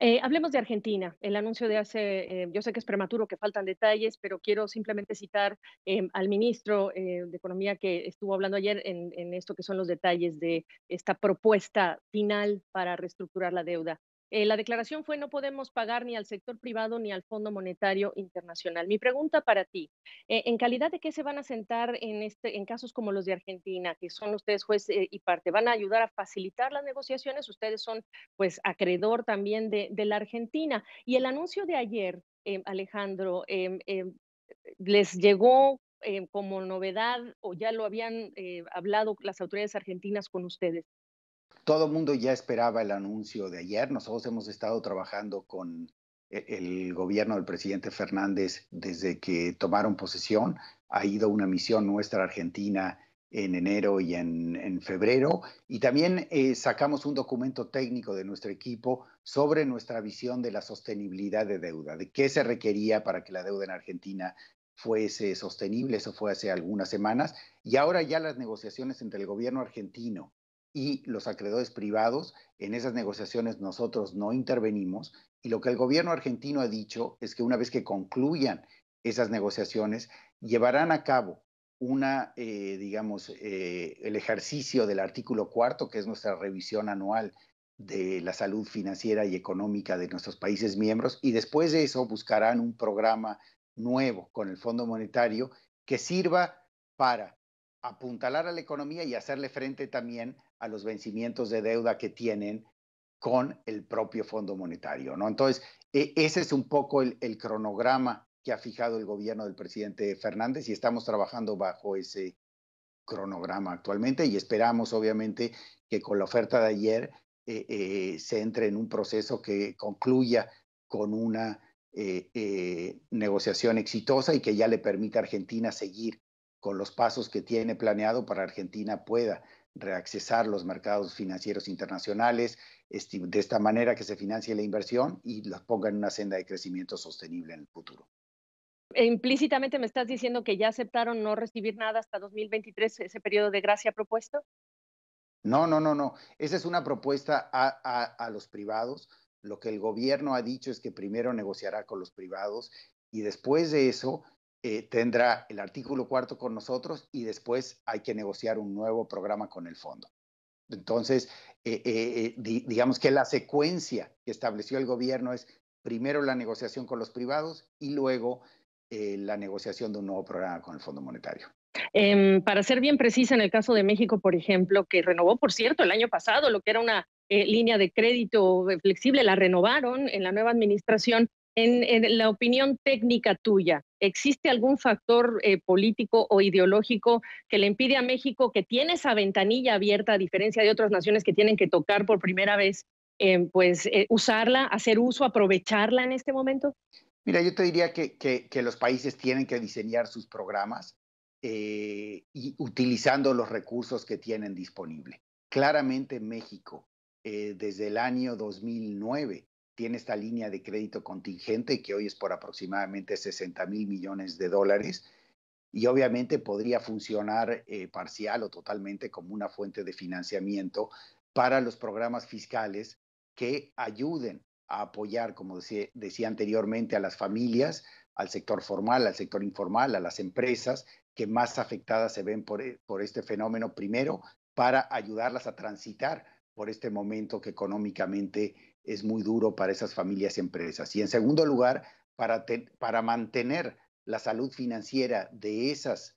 Eh, hablemos de Argentina. El anuncio de hace, eh, yo sé que es prematuro, que faltan detalles, pero quiero simplemente citar em, al ministro eh, de Economía que estuvo hablando ayer en, esto que son los detalles de esta propuesta final para reestructurar la deuda eh, la declaración fue no podemos pagar ni al sector privado ni al Fondo Monetario Internacional. Mi pregunta para ti, eh, ¿en calidad de qué se van a sentar en, este, en casos como los de Argentina, que son ustedes juez eh, y parte? ¿Van a ayudar a facilitar las negociaciones? Ustedes son pues acreedor también de la Argentina. Y el anuncio de ayer, em, Alejandro, em, em, ¿les llegó como novedad o ya lo habían hablado las autoridades argentinas con ustedes? Todo el mundo ya esperaba el anuncio de ayer. Nosotros hemos estado trabajando con e, el gobierno del presidente Fernández desde que tomaron posesión. Ha ido una misión nuestra a Argentina en enero y en, febrero. Y también eh, sacamos un documento técnico de nuestro equipo sobre nuestra visión de la sostenibilidad de deuda, de qué se requería para que la deuda en Argentina fuese sostenible. Eso fue hace algunas semanas. Y ahora ya las negociaciones entre el gobierno argentino y los acreedores privados. En esas negociaciones nosotros no intervenimos y lo que el gobierno argentino ha dicho es que una vez que concluyan esas negociaciones, llevarán a cabo una, eh, digamos, eh, el ejercicio del artículo cuarto, que es nuestra revisión anual de la salud financiera y económica de nuestros países miembros, y después de eso buscarán un programa nuevo con el Fondo Monetario que sirva para apuntalar a la economía y hacerle frente también a los vencimientos de deuda que tienen con el propio Fondo Monetario, ¿no? Entonces, e, ese es un poco el, cronograma que ha fijado el gobierno del presidente Fernández y estamos trabajando bajo ese cronograma actualmente y esperamos obviamente que con la oferta de ayer eh, eh, se entre en un proceso que concluya con una eh, negociación exitosa y que ya le permita a Argentina seguir con los pasos que tiene planeado para Argentina pueda reaccesar los mercados financieros internacionales, de esta manera que se financie la inversión y los ponga en una senda de crecimiento sostenible en el futuro. Implícitamente me estás diciendo que ya aceptaron no recibir nada hasta 2023, ese periodo de gracia propuesto. No, no, no, no. Esa es una propuesta a los privados. Lo que el gobierno ha dicho es que primero negociará con los privados y después de eso eh, tendrá el artículo cuarto con nosotros y después hay que negociar un nuevo programa con el fondo. Entonces, eh, eh, digamos que la secuencia que estableció el gobierno es primero la negociación con los privados y luego la negociación de un nuevo programa con el Fondo Monetario. Em, para ser bien precisa, en el caso de México, por ejemplo, que renovó, por cierto, el año pasado lo que era una línea de crédito flexible, la renovaron en la nueva administración. En, la opinión técnica tuya, ¿existe algún factor eh, político o ideológico que le impide a México que tiene esa ventanilla abierta, a diferencia de otras naciones que tienen que tocar por primera vez, eh, pues eh, usarla, hacer uso, aprovecharla en este momento? Mira, yo te diría que, los países tienen que diseñar sus programas y utilizando los recursos que tienen disponible. Claramente México, desde el año 2009, tiene esta línea de crédito contingente que hoy es por aproximadamente 60 mil millones de dólares y obviamente podría funcionar eh, parcial o totalmente como una fuente de financiamiento para los programas fiscales que ayuden a apoyar, como decía, anteriormente, a las familias, al sector formal, al sector informal, a las empresas que más afectadas se ven por, eh, por este fenómeno, primero, para ayudarlas a transitar por este momento que económicamente es muy duro para esas familias y empresas. Y en segundo lugar, para, para mantener la salud financiera de esas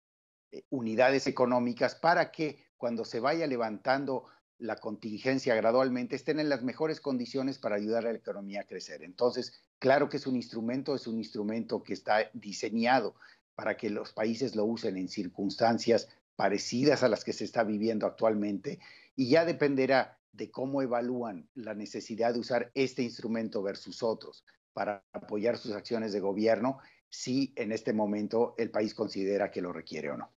eh, unidades económicas para que cuando se vaya levantando la contingencia gradualmente estén en las mejores condiciones para ayudar a la economía a crecer. Entonces, claro que es un instrumento, es un instrumento que está diseñado para que los países lo usen en circunstancias parecidas a las que se está viviendo actualmente y ya dependerá de cómo evalúan la necesidad de usar este instrumento versus otros para apoyar sus acciones de gobierno si en este momento el país considera que lo requiere o no.